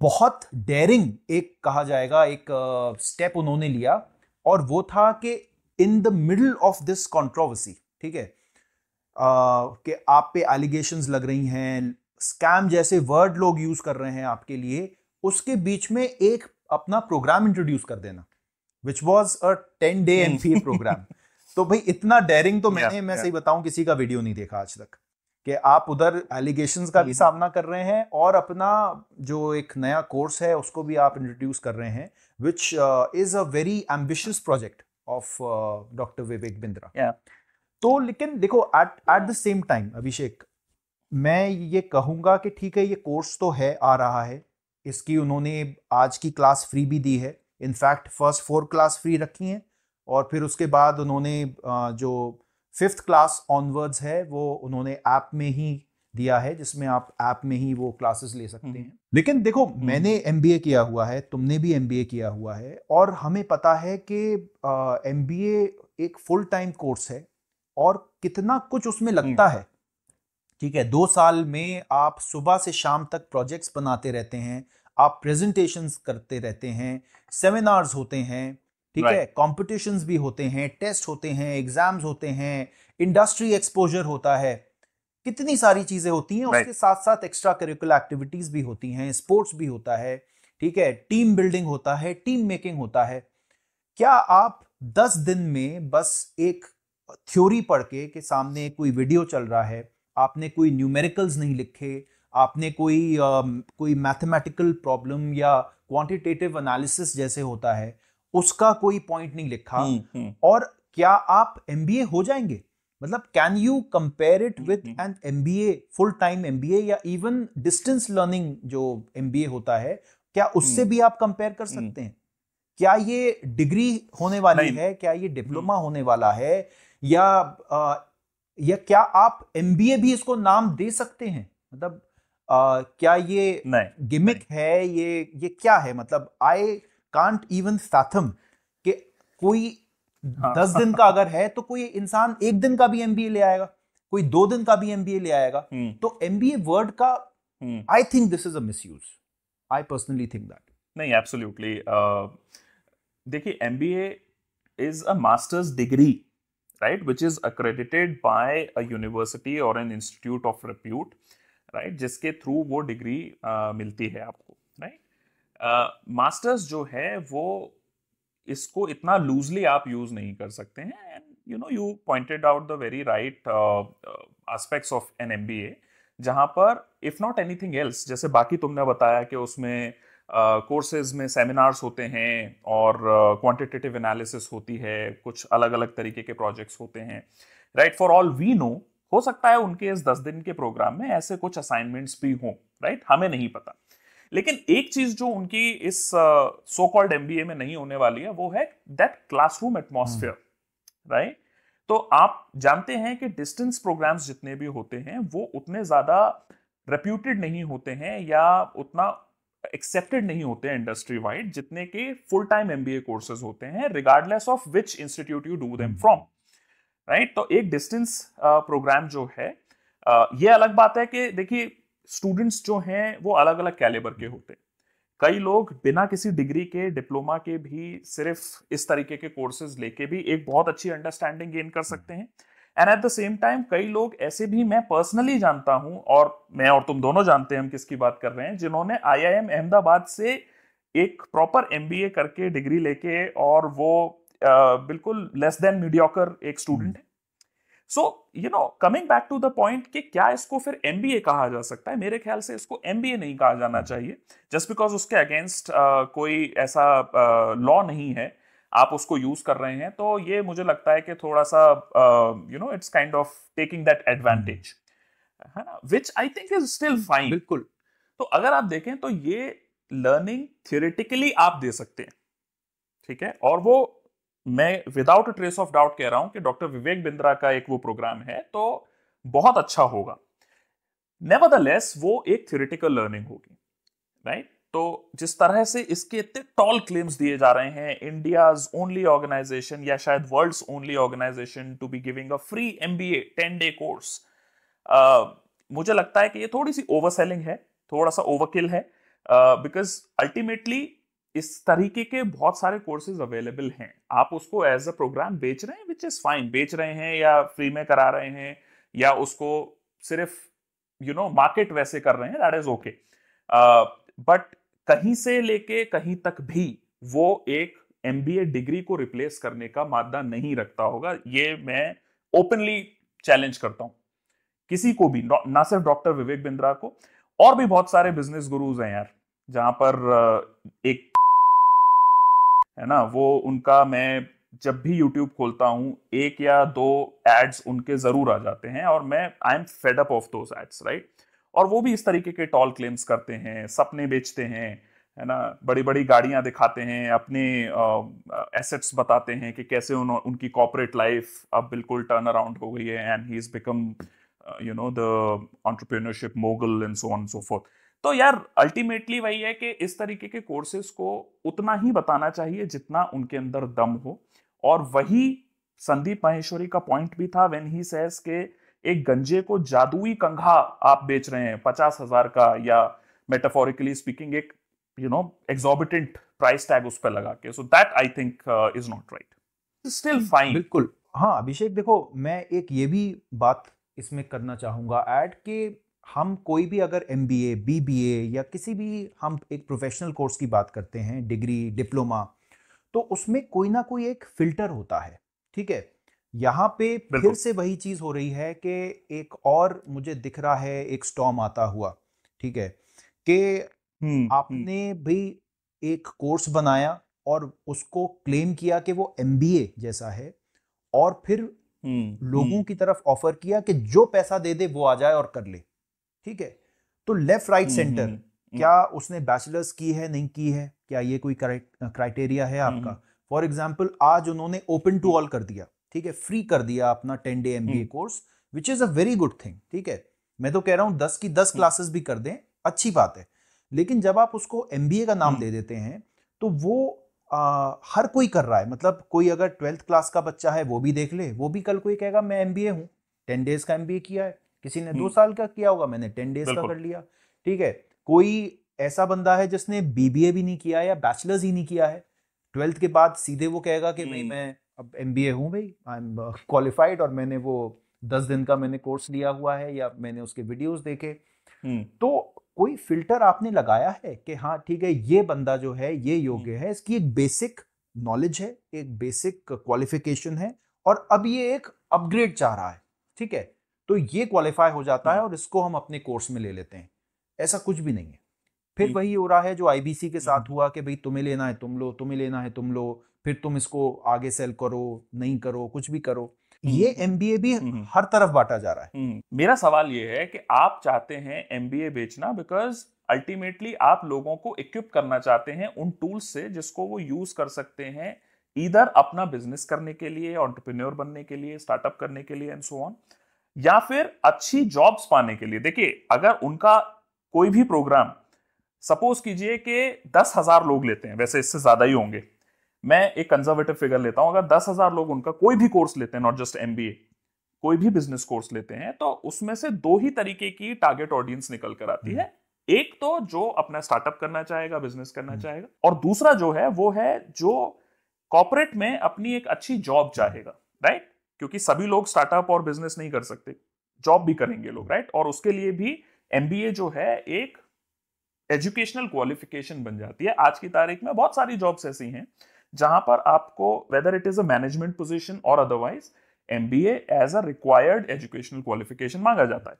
बहुत डेयरिंग एक कहा जाएगा एक स्टेप उन्होंने लिया और वो था कि in the middle of this controversy ठीक है कि आप पे एलिगेशन लग रही हैं स्कैम जैसे वर्ड लोग यूज कर रहे हैं आपके लिए उसके बीच में एक अपना प्रोग्राम इंट्रोड्यूस कर देना which was a ten day M program तो भाई इतना डेरिंग तो मैंने yeah, मैं yeah. सही बताऊं किसी का वीडियो नहीं देखा आज तक कि आप उधर एलिगेशन का भी hmm. सामना कर रहे हैं और अपना जो एक नया कोर्स है उसको भी आप इंट्रोड्यूस कर रहे हैं which is a very ambitious project of doctor Vivek Bindra तो लेकिन देखो at at the same time Abhishek मैं ये कहूँगा कि ठीक है ये कोर्स तो है आ रहा है इसकी उन्होंने आज की क्लास फ्री भी दी है in fact first four class free रखी हैं और फिर उसके बाद उन्होंने जो फिफ्थ क्लास ऑनवर्ड्स है वो उन्होंने ऐप में ही दिया है जिसमें आप ऐप में ही वो क्लासेस ले सकते हम्म। हैं लेकिन देखो हम्म। मैंने एम किया हुआ है तुमने भी एम किया हुआ है और हमें पता है कि एम एक फुल टाइम कोर्स है और कितना कुछ उसमें हम्म। लगता है ठीक है दो साल में आप सुबह से शाम तक प्रोजेक्ट्स बनाते रहते हैं आप प्रेजेंटेशन करते रहते हैं सेमिनार्स होते हैं ठीक है कॉम्पिटिशन भी होते हैं टेस्ट होते हैं एग्जाम्स होते हैं इंडस्ट्री एक्सपोजर होता है कितनी सारी चीजें होती हैं उसके साथ साथ एक्स्ट्रा करिकुलर एक्टिविटीज भी होती हैं स्पोर्ट्स भी होता है ठीक है टीम बिल्डिंग होता है टीम मेकिंग होता है क्या आप दस दिन में बस एक थ्योरी पढ़ के कि सामने कोई वीडियो चल रहा है आपने कोई न्यूमेरिकल्स नहीं लिखे आपने कोई आ, कोई मैथमेटिकल प्रॉब्लम या क्वांटिटेटिव एनालिसिस जैसे होता है उसका कोई पॉइंट नहीं लिखा हुँ, हम्म, हुँ. हम्म। और क्या आप एम हो जाएंगे मतलब can you compare it with an M full time M या इवन डिस्टेंस लर्निंग जो एम होता है क्या उससे हम्म। भी आप कंपेयर कर सकते हैं क्या ये डिग्री होने वाली है क्या ये डिप्लोमा होने वाला है या आ, या क्या आप एम भी इसको नाम दे सकते हैं मतलब आ, क्या ये नहीं, गिमिक नहीं. है ये ये क्या है मतलब आई कांट इवन साथम कि कोई हाँ. दस दिन का अगर है तो कोई इंसान एक दिन का भी एम ले आएगा कोई दो दिन का भी एम ले आएगा हम्म। तो एम वर्ड का I think this is a miss use I personally think that नहीं एब्सोल्युटली देखिए M B A is a masters degree right which is accredited by a university or an institute of repute right जिसके through वो degree uh, मिलती है आपको right masters जो है वो इसको इतना लूजली आप यूज नहीं कर सकते हैं and you know you pointed out the very right aspects of an M B A जहाँ पर इफ नॉट एनीथिंग एल्स जैसे बाकी तुमने बताया कि उसमें कोर्सेज में सेमिनार्स होते हैं और क्वांटिटेटिव uh, एनालिसिस होती है कुछ अलग अलग तरीके के प्रोजेक्ट्स होते हैं right for all we know हो सकता है उनके इस दस दिन के प्रोग्राम में ऐसे कुछ असाइनमेंट्स भी हों राइट right? हमें नहीं पता लेकिन एक चीज जो उनकी इस सो कॉल्ड एम में नहीं होने वाली है वो है दैट क्लासरूम एटमोसफियर राइट तो आप जानते हैं कि डिस्टेंस प्रोग्राम्स जितने भी होते हैं वो उतने ज्यादा रेप्यूटेड नहीं होते हैं या उतना एक्सेप्टेड नहीं होते हैं इंडस्ट्री वाइड जितने के full time M B A courses होते हैं regardless of which institute you do them from right तो एक डिस्टेंस प्रोग्राम जो है ये अलग बात है कि देखिए स्टूडेंट्स जो हैं वो अलग अलग कैलेबर के होते हैं कई लोग बिना किसी डिग्री के डिप्लोमा के भी सिर्फ इस तरीके के कोर्सेज लेके भी एक बहुत अच्छी अंडरस्टैंडिंग गेन कर सकते हैं and at the same time कई लोग ऐसे भी मैं पर्सनली जानता हूं और मैं और तुम दोनों जानते हैं हम किसकी बात कर रहे हैं जिन्होंने आईआईएम अहमदाबाद से एक प्रॉपर एमबीए करके डिग्री लेके और वो आ, बिल्कुल लेस देन मीडियोकर एक स्टूडेंट है so you know coming back to the point कि क्या इसको फिर एम कहा जा सकता है मेरे ख्याल से इसको एम नहीं कहा जाना चाहिए जस्ट बिकॉज उसके अगेंस्ट uh, कोई ऐसा लॉ uh, नहीं है आप उसको यूज कर रहे हैं तो ये मुझे लगता है कि थोड़ा सा you know it's kind of taking that advantage है ना which I think is still fine बिल्कुल तो अगर आप देखें तो ये लर्निंग थियोरेटिकली आप दे सकते हैं ठीक है और वो मैं विदाउट ट्रेस ऑफ डाउट कह रहा हूं कि डॉक्टर विवेक बिंद्रा का एक वो प्रोग्राम है तो बहुत अच्छा होगा नेवर वो एक थियोरेटिकल लर्निंग होगी राइट तो जिस तरह से इसके इतने टॉल क्लेम्स दिए जा रहे हैं इंडियाज ओनली ऑर्गेनाइजेशन या शायद world's only organization to be giving a free M B A ten day course मुझे लगता है कि ये थोड़ी सी ओवरसेलिंग है थोड़ा सा ओवरकिल है बिकॉज uh, अल्टीमेटली इस तरीके के बहुत सारे कोर्सेज अवेलेबल हैं आप उसको एज अ प्रोग्राम बेच रहे हैं विच इज़ फाइन बेच रहे हैं या फ्री में करा रहे हैं या उसको सिर्फ यू नो मार्केट वैसे कर रहे हैं दैट इज ओके बट कहीं से लेके कहीं तक भी वो एक एम डिग्री को रिप्लेस करने का मादा नहीं रखता होगा ये मैं ओपनली चैलेंज करता हूं किसी को भी ना सिर्फ डॉक्टर विवेक बिंद्रा को और भी बहुत सारे बिजनेस गुरुज हैं यार जहां पर एक है ना वो उनका मैं जब भी YouTube खोलता हूं एक या दो एड्स उनके जरूर आ जाते हैं और मैं I am fed up of those ads right और वो भी इस तरीके के टॉल क्लेम्स करते हैं सपने बेचते हैं है ना बड़ी बड़ी गाड़ियां दिखाते हैं अपने एसेट्स बताते हैं कि कैसे उन, उनकी कॉपोरेट लाइफ अब बिल्कुल टर्न अराउंड हो गई है and he is become you know the entrepreneurship mogul and so on so forth तो यार अल्टीमेटली वही है कि इस तरीके के कोर्सेज को उतना ही बताना चाहिए जितना उनके अंदर दम हो और वही संदीप माहेश्वरी का पॉइंट भी था व्हेन ही सेज के एक गंजे को जादुई कंघा आप बेच रहे हैं पचास हजार का या मेटाफोरिकली स्पीकिंग एक you know exorbitant price tag उस पर लगा के so that I think is not right still fine बिल्कुल हाँ अभिषेक देखो मैं एक ये भी बात इसमें करना चाहूंगा ऐड के हम कोई भी अगर M B A B B A या किसी भी हम एक प्रोफेशनल कोर्स की बात करते हैं डिग्री डिप्लोमा तो उसमें कोई ना कोई एक फिल्टर होता है ठीक है यहाँ पे फिर से वही चीज हो रही है कि एक और मुझे दिख रहा है एक स्टॉम आता हुआ ठीक है कि हम्म, हम्म। आपने भी एक कोर्स बनाया और उसको क्लेम किया कि वो एम जैसा है और फिर हम्म, लोगों की तरफ ऑफर किया कि जो पैसा दे दे वो आ जाए और कर ले ठीक है तो लेफ्ट राइट सेंटर क्या उसने बैचलर्स की है नहीं की है क्या ये कोई क्राइटेरिया है आपका फॉर एग्जाम्पल आज उन्होंने ओपन टू ऑल कर दिया ठीक है फ्री कर दिया अपना ten day M course which is a very good thing ठीक है मैं तो कह रहा हूं दस की दस क्लासेस हम्म। भी कर दें अच्छी बात है लेकिन जब आप उसको एम का नाम हम्म। दे देते हैं तो वो आ, हर कोई कर रहा है मतलब कोई अगर ट्वेल्थ क्लास का बच्चा है वो भी देख ले वो भी कल कोई कहेगा मैं एम बी ए हूँ टेन डेज का एम बी ए किया है किसी ने दो हम्म। साल का किया होगा मैंने टेन डेज का कर लिया ठीक है कोई ऐसा बंदा है जिसने बी बी ए भी नहीं किया या बैचलर्स ही नहीं किया है ट्वेल्थ के बाद सीधे वो कहेगा कि भाई मैं अब एम बी ए हूँ भाई आई एम क्वालिफाइड और मैंने वो दस दिन का मैंने कोर्स लिया हुआ है या मैंने उसके वीडियोस देखे हम्म। तो कोई फिल्टर आपने लगाया है कि हाँ ठीक है ये बंदा जो है ये योग्य है इसकी एक बेसिक नॉलेज है एक बेसिक क्वालिफिकेशन है और अब ये एक अपग्रेड चाह रहा है ठीक है तो ये क्वालिफाई हो जाता है हम्म। और इसको हम अपने कोर्स में ले लेते हैं ऐसा कुछ भी नहीं है फिर वही हो रहा है जो आईबीसी के साथ हम्म। हुआ कि भाई तुम्हें लेना है तुम लो तुम्हें लेना है तुम लो फिर तुम इसको आगे सेल करो नहीं करो कुछ भी करो हम्म। ये एमबीए भी हम्म, हर तरफ बांटा जा रहा है मेरा सवाल ये है कि आप चाहते हैं एमबीए बेचना बिकॉज अल्टीमेटली आप लोगों को इक्विप करना चाहते हैं उन टूल्स से जिसको वो यूज कर सकते हैं इधर अपना बिजनेस करने के लिए ऑन्टरप्रन्योर बनने के लिए स्टार्टअप करने के लिए एंड सो ऑन या फिर अच्छी जॉब्स पाने के लिए देखिए अगर उनका कोई भी प्रोग्राम सपोज कीजिए कि दस हजार लोग लेते हैं वैसे इससे ज्यादा ही होंगे मैं एक कंजर्वेटिव फिगर लेता हूं अगर दस हजार लोग उनका कोई भी कोर्स लेते हैं नॉट जस्ट एम कोई भी बिजनेस कोर्स लेते हैं तो उसमें से दो ही तरीके की टारगेट ऑडियंस निकल कर आती है हम्म। एक तो जो अपना स्टार्टअप करना चाहेगा बिजनेस करना हम्म। चाहेगा और दूसरा जो है वो है जो कॉपोरेट में अपनी एक अच्छी जॉब चाहेगा राइट क्योंकि सभी लोग स्टार्टअप और बिजनेस नहीं कर सकते जॉब भी करेंगे लोग राइट और उसके लिए भी एमबीए जो है एक एजुकेशनल क्वालिफिकेशन बन जाती है आज की तारीख में बहुत सारी जॉब्स ऐसी हैं जहां पर आपको whether it is a management position और otherwise M B as a required educational qualification मांगा जाता है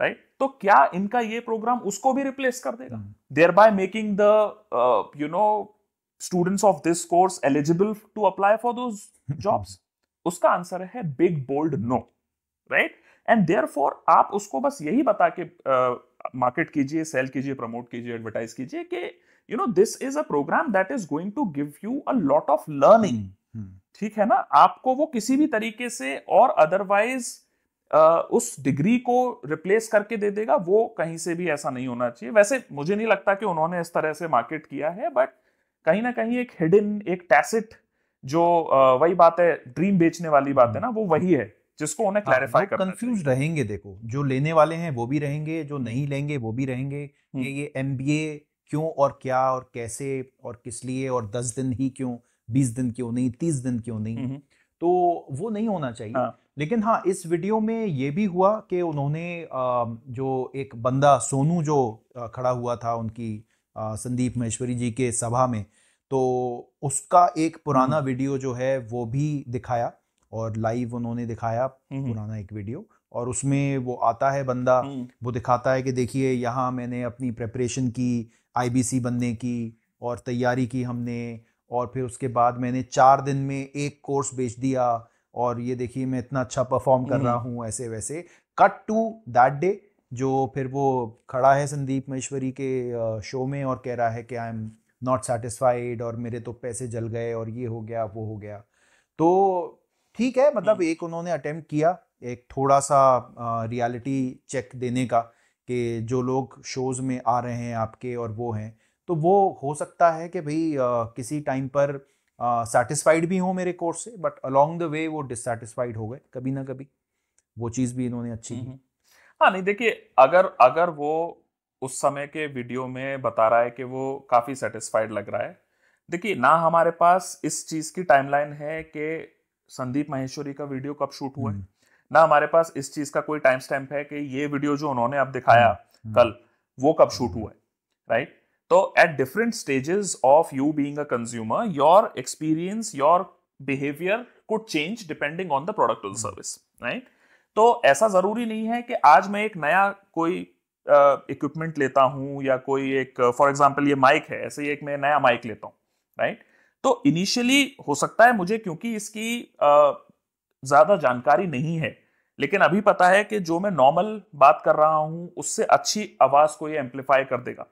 राइट right? तो क्या इनका ये प्रोग्राम उसको भी रिप्लेस कर देगा thereby making the you know students of this course eligible to apply for those jobs उसका आंसर है big bold no right and there आप उसको बस यही बता के uh, मार्केट कीजिए सेल कीजिए प्रमोट कीजिए एडवर्टाइज कीजिए कि you know this is a program that is going to give you a lot of learning ठीक है ना आपको वो किसी भी तरीके से और अदरवाइज Uh, उस डिग्री को रिप्लेस करके दे देगा वो कहीं से भी ऐसा नहीं होना चाहिए वैसे मुझे नहीं लगता कि उन्होंने इस तरह से मार्केट किया है बट कहीं ना कहीं एक हिडन एक टैसिट जो वही बात है ड्रीम बेचने वाली बात है ना वो वही है जिसको उन्हें क्लैरिफाई हाँ, करना कंफ्यूज रहेंगे देखो जो लेने वाले हैं वो भी रहेंगे जो नहीं हम्म। लेंगे वो भी रहेंगे कि हम्म। ये एम क्यों और क्या और कैसे और किस लिए और दस दिन ही क्यों बीस दिन क्यों नहीं तीस दिन क्यों नहीं हम्म, तो वो नहीं होना चाहिए हाँ। लेकिन हाँ इस वीडियो में ये भी हुआ कि उन्होंने जो एक बंदा सोनू जो खड़ा हुआ था उनकी संदीप महेश्वरी जी के सभा में तो उसका एक पुराना वीडियो जो है वो भी दिखाया और लाइव उन्होंने दिखाया हम्म, हम्म। पुराना एक वीडियो और उसमें वो आता है बंदा हम्म। वो दिखाता है कि देखिए यहाँ मैंने अपनी प्रेपरेशन की आईबीसी बनने की और तैयारी की हमने और फिर उसके बाद मैंने चार दिन में एक कोर्स बेच दिया और ये देखिए मैं इतना अच्छा परफॉर्म कर रहा हूँ ऐसे वैसे कट टू दैट डे जो फिर वो खड़ा है संदीप महेश्वरी के शो में और कह रहा है कि आई एम नॉट सेटिस्फाइड और मेरे तो पैसे जल गए और ये हो गया वो हो गया तो ठीक है मतलब हम्म। एक उन्होंने अटेम्प्ट किया एक थोड़ा सा रियलिटी चेक देने का कि जो लोग शोज में आ रहे हैं आपके और वो हैं तो वो हो सकता है कि भाई किसी टाइम पर सेटिस्फाइड भी हों मेरे कोर्स से बट अलोंग द वे वो डिससेटिस्फाइड हो गए कभी ना कभी वो चीज़ भी इन्होंने अच्छी की हाँ नहीं देखिए अगर अगर वो उस समय के वीडियो में बता रहा है कि वो काफ़ी सेटिस्फाइड लग रहा है देखिए ना हमारे पास इस चीज़ की टाइमलाइन है कि संदीप महेश्वरी का वीडियो कब शूट हुआ है हम्म। ना हमारे पास इस चीज का कोई टाइम स्टैम्प है कि ये वीडियो जो उन्होंने अब दिखाया हम्म, हम्म। कल वो कब शूट हुआ है राइट तो at different stages of you being a consumer your experience your behaviour could change depending on the product और सर्विस राइट तो ऐसा जरूरी नहीं है कि आज मैं एक नया कोई इक्विपमेंट uh, लेता हूं या कोई एक फॉर uh, एग्जाम्पल ये माइक है ऐसे ही एक मैं नया माइक लेता हूँ राइट तो इनिशियली हो सकता है मुझे क्योंकि इसकी ज़्यादा जानकारी नहीं है लेकिन अभी पता है कि जो मैं नॉर्मल बात कर रहा हूं उससे अच्छी आवाज़ को ये एम्पलीफाई कर देगा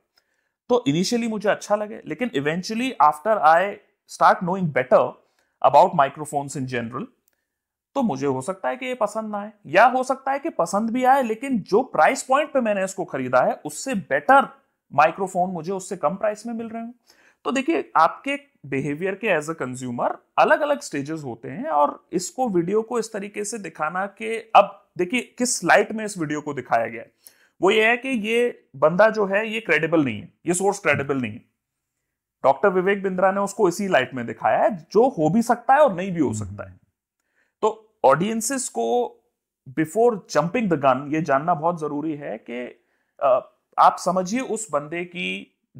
तो इनिशियली मुझे अच्छा लगे लेकिन eventually after I start knowing better about microphones in general तो मुझे हो सकता है कि ये पसंद ना आए या हो सकता है कि पसंद भी आए लेकिन जो प्राइस पॉइंट पे मैंने इसको खरीदा है उससे बेटर माइक्रोफोन मुझे उससे कम प्राइस में मिल रहे हूँ तो देखिए आपके बिहेवियर के एज अ कंज्यूमर अलग अलग स्टेजेस होते हैं और इसको वीडियो को इस तरीके से दिखाना कि अब देखिए किस लाइट में इस वीडियो को दिखाया गया वो ये है कि ये बंदा जो है ये क्रेडिबल नहीं है ये सोर्स क्रेडिबल नहीं है डॉक्टर विवेक बिंद्रा ने उसको इसी लाइट में दिखाया है जो हो भी सकता है और नहीं भी हो हम्म। सकता है तो ऑडियंसिस को बिफोर जंपिंग द गन ये जानना बहुत जरूरी है कि आप समझिए उस बंदे की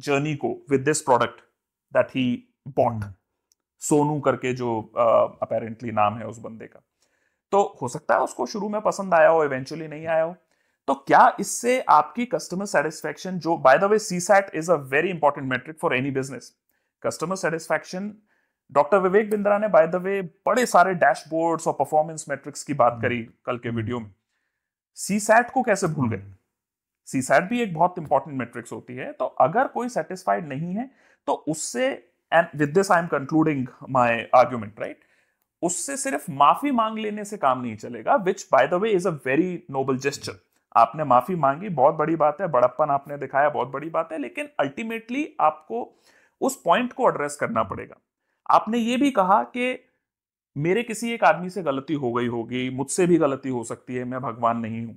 जर्नी को with this product that he bought सोनू करके जो अपेरेंटली uh, नाम है उस बंदे का तो हो सकता है उसको शुरू में पसंद आया हो इवेंचुअली नहीं आया हो तो क्या इससे आपकी कस्टमर सेटिस्फेक्शन जो by the way C SAT is a very important metric for any business customer satisfaction doctor Vivek Bindra ने बाय द वे बड़े सारे डैशबोर्ड्स और परफॉर्मेंस मेट्रिक्स की बात hmm. करी कल के वीडियो hmm. में सी सैट को कैसे भूल hmm. गए सी सैट भी एक बहुत इंपॉर्टेंट मेट्रिक्स होती है तो अगर कोई सेटिस्फाइड नहीं है तो उससे and with this I am concluding my argument right उससे सिर्फ माफी मांग लेने से काम नहीं चलेगा which by the way is a very noble gesture आपने माफी मांगी बहुत बड़ी बात है बड़प्पन आपने दिखाया बहुत बड़ी बात है लेकिन अल्टीमेटली आपको उस पॉइंट को एड्रेस करना पड़ेगा आपने ये भी कहा कि मेरे किसी एक आदमी से गलती हो गई होगी मुझसे भी गलती हो सकती है मैं भगवान नहीं हूं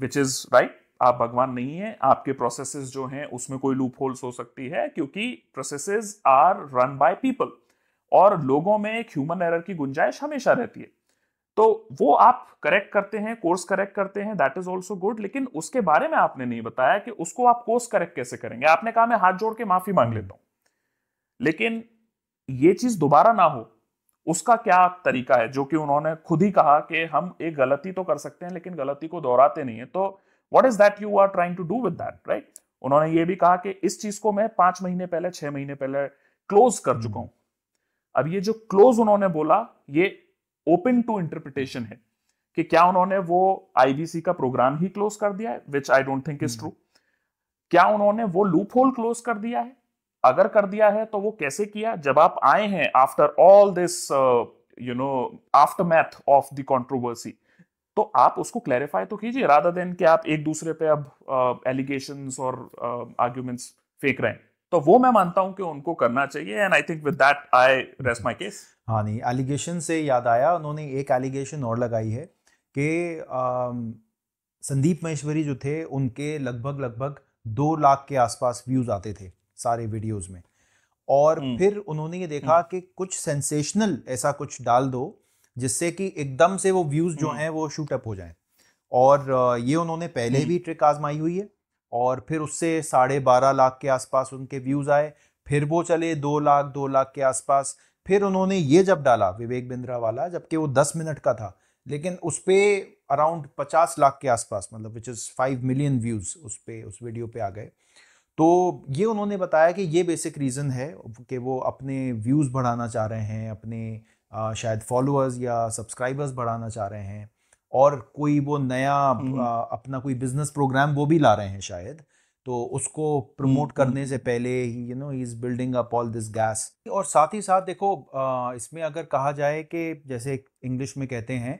विच इज राइट आप भगवान नहीं है आपके प्रोसेसेस जो हैं उसमें कोई लूप होल्स हो सकती है क्योंकि processes are run by people और लोगों में एक ह्यूमन एरर की गुंजाइश हमेशा रहती है तो वो आप करेक्ट करते हैं कोर्स करेक्ट करते हैं दैट इज ऑल्सो गुड लेकिन उसके बारे में आपने नहीं बताया कि उसको आप कोर्स करेक्ट कैसे करेंगे आपने कहा मैं हाथ जोड़ के माफी मांग लेता हूं लेकिन ये चीज दोबारा ना हो उसका क्या तरीका है जो कि उन्होंने खुद ही कहा कि हम एक गलती तो कर सकते हैं लेकिन गलती को दोहराते नहीं है तो what is that you are trying to do with that right उन्होंने ये भी कहा कि इस चीज को मैं पांच महीने पहले छह महीने पहले क्लोज कर hmm. चुका हूं अब ये जो क्लोज उन्होंने बोला ये ओपन टू इंटरप्रिटेशन है कि क्या उन्होंने वो आईबीसी का प्रोग्राम ही क्लोज कर दिया है which I don't think is true क्या उन्होंने वो लूप होल क्लोज कर दिया है अगर कर दिया है तो वो कैसे किया जब आप आए हैं after all this you know aftermath of the controversy तो आप उसको क्लैरिफाई तो कीजिए राधा देन कि आप एक दूसरे पे अब एलिगेशन और आर्ग्यूमेंट्स फेंक रहे हैं तो वो मैं मानता हूं कि उनको करना चाहिए and I think with that I rest my case हाँ नहीं एलिगेशन से याद आया उन्होंने एक एलिगेशन और लगाई है कि संदीप महेश्वरी जो थे उनके लगभग लगभग दो लाख के आसपास व्यूज आते थे सारे वीडियोस में और हम्म। फिर उन्होंने ये देखा हम्म। कि कुछ सेंसेशनल ऐसा कुछ डाल दो जिससे कि एकदम से वो व्यूज जो हम्म। हैं वो शूट अप हो जाएं और ये उन्होंने पहले हम्म। भी ट्रिक आजमाई हुई है और फिर उससे साढ़े बारह लाख के आसपास उनके व्यूज आए फिर वो चले दो लाख दो लाख के आसपास फिर उन्होंने ये जब डाला विवेक बिंद्रा वाला जबकि वो दस मिनट का था लेकिन उस पर अराउंड पचास लाख के आसपास मतलब which is five million views उस पर उस वीडियो पे आ गए तो ये उन्होंने बताया कि ये बेसिक रीज़न है कि वो अपने व्यूज़ बढ़ाना चाह रहे हैं अपने शायद फॉलोअर्स या सब्सक्राइबर्स बढ़ाना चाह रहे हैं और कोई वो नया हम्म। अपना कोई बिजनेस प्रोग्राम वो भी ला रहे हैं शायद तो उसको प्रमोट हम्म, हम्म। करने से पहले ही you know he is building up all this gas और साथ ही साथ देखो इसमें अगर कहा जाए कि जैसे इंग्लिश में कहते हैं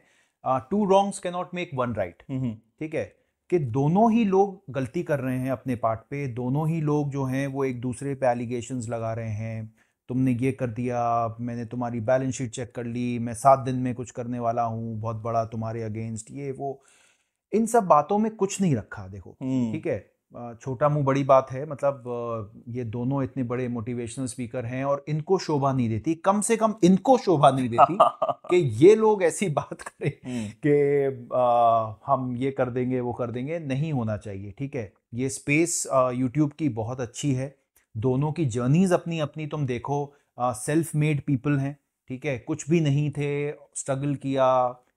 two wrongs can not make one right ठीक है कि दोनों ही लोग गलती कर रहे हैं अपने पार्ट पे दोनों ही लोग जो हैं वो एक दूसरे पे एलिगेशंस लगा रहे हैं तुमने ये कर दिया मैंने तुम्हारी बैलेंस शीट चेक कर ली मैं सात दिन में कुछ करने वाला हूँ बहुत बड़ा तुम्हारे अगेंस्ट ये वो इन सब बातों में कुछ नहीं रखा देखो हम्म। ठीक है छोटा मुंह बड़ी बात है मतलब ये दोनों इतने बड़े मोटिवेशनल स्पीकर हैं और इनको शोभा नहीं देती कम से कम इनको शोभा नहीं देती <laughs> कि ये लोग ऐसी बात करें हम्म। कि हम ये कर देंगे वो कर देंगे नहीं होना चाहिए ठीक है ये स्पेस यूट्यूब की बहुत अच्छी है दोनों की जर्नीज अपनी अपनी तुम देखो सेल्फ मेड पीपल हैं ठीक है कुछ भी नहीं थे स्ट्रगल किया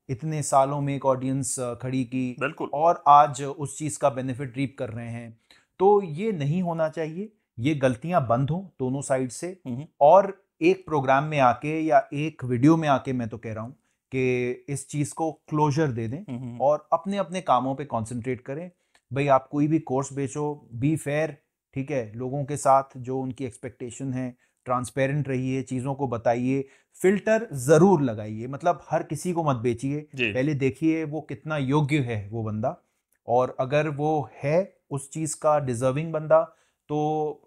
इतने सालों में एक ऑडियंस खड़ी की बिल्कुल और आज उस चीज़ का बेनिफिट रीप कर रहे हैं तो ये नहीं होना चाहिए ये गलतियां बंद हों दोनों साइड से हम्म हम्म। और एक प्रोग्राम में आके या एक वीडियो में आके मैं तो कह रहा हूँ कि इस चीज़ को क्लोजर दे दें हम्म और अपने अपने कामों पे कंसंट्रेट करें भाई आप कोई भी कोर्स बेचो बी फेयर ठीक है लोगों के साथ जो उनकी एक्सपेक्टेशन है ट्रांसपेरेंट रहिए चीज़ों को बताइए फिल्टर ज़रूर लगाइए मतलब हर किसी को मत बेचिए पहले देखिए वो कितना योग्य है वो बंदा और अगर वो है उस चीज़ का डिजर्विंग बंदा तो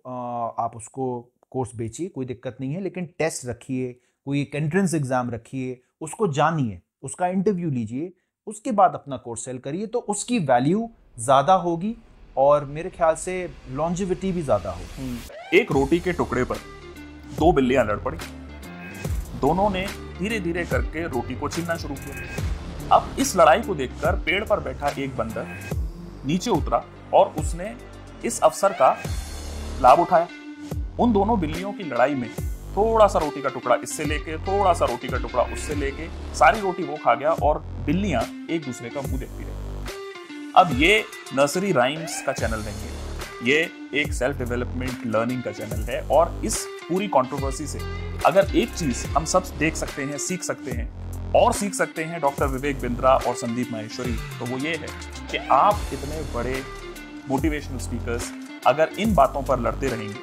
आप उसको कोर्स बेचिए कोई दिक्कत नहीं है लेकिन टेस्ट रखिए कोई एक एंट्रेंस एग्ज़ाम रखिए उसको जानिए उसका इंटरव्यू लीजिए उसके बाद अपना कोर्स सेल करिए तो उसकी वैल्यू ज़्यादा होगी और मेरे ख्याल से लॉन्जिविटी भी ज़्यादा हो एक रोटी के टुकड़े पर दो बिल्लियाँ लड़ पड़ी दोनों ने धीरे धीरे करके रोटी को छीनना शुरू किया अब इस लड़ाई को देखकर पेड़ पर बैठा एक बंदर नीचे उतरा और उसने इस अवसर का लाभ उठाया उन दोनों बिल्लियों की लड़ाई में थोड़ा सा रोटी का टुकड़ा इससे लेके थोड़ा सा रोटी का टुकड़ा उससे लेके सारी रोटी वो खा गया और बिल्लियां एक दूसरे का मुंह देखती रही अब ये नर्सरी राइम्स का चैनल नहीं है ये एक सेल्फ डेवलपमेंट लर्निंग का चैनल है और इस पूरी कंट्रोवर्सी से अगर एक चीज हम सब देख सकते हैं सीख सकते हैं और सीख सकते हैं डॉक्टर विवेक बिंद्रा और संदीप माहेश्वरी तो वो ये है कि आप इतने बड़े मोटिवेशनल स्पीकर्स अगर इन बातों पर लड़ते रहेंगे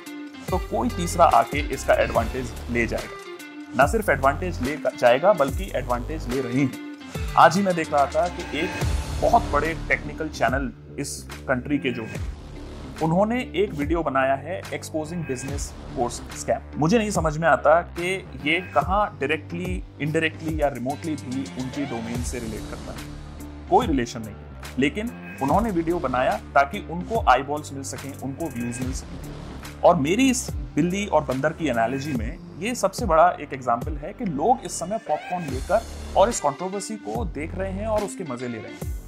तो कोई तीसरा आके इसका एडवांटेज ले जाएगा ना सिर्फ एडवांटेज ले जाएगा बल्कि एडवांटेज ले रही है आज ही मैं देख रहा था कि एक बहुत बड़े टेक्निकल चैनल इस कंट्री के जो हैं उन्होंने एक वीडियो बनाया है एक्सपोजिंग बिजनेस कोर्स स्कैम मुझे नहीं समझ में आता कि ये कहाँ डायरेक्टली इनडायरेक्टली या रिमोटली भी उनकी डोमेन से रिलेट करता है कोई रिलेशन नहीं लेकिन उन्होंने वीडियो बनाया ताकि उनको आई बॉल्स मिल सकें उनको व्यूज मिल सकें और मेरी इस बिल्ली और बंदर की एनालॉजी में ये सबसे बड़ा एक एग्जाम्पल है कि लोग इस समय पॉपकॉर्न लेकर और इस कंट्रोवर्सी को देख रहे हैं और उसके मजे ले रहे हैं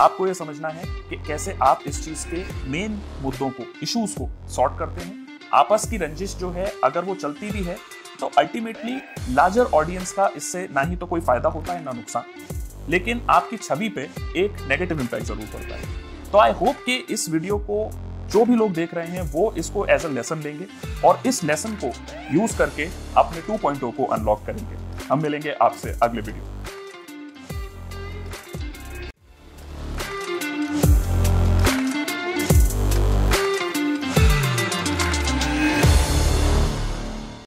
आपको यह समझना है कि कैसे आप इस चीज के मेन मुद्दों को इश्यूज को सॉर्ट करते हैं आपस की रंजिश जो है अगर वो चलती भी है तो अल्टीमेटली लार्जर ऑडियंस का इससे ना ही तो कोई फायदा होता है ना नुकसान लेकिन आपकी छवि पे एक नेगेटिव इम्पैक्ट जरूर पड़ता है तो आई होप कि इस वीडियो को जो भी लोग देख रहे हैं वो इसको एज अ लेसन लेंगे और इस लेसन को यूज करके अपने टू पॉइंटों oh को अनलॉक करेंगे हम मिलेंगे आपसे अगले वीडियो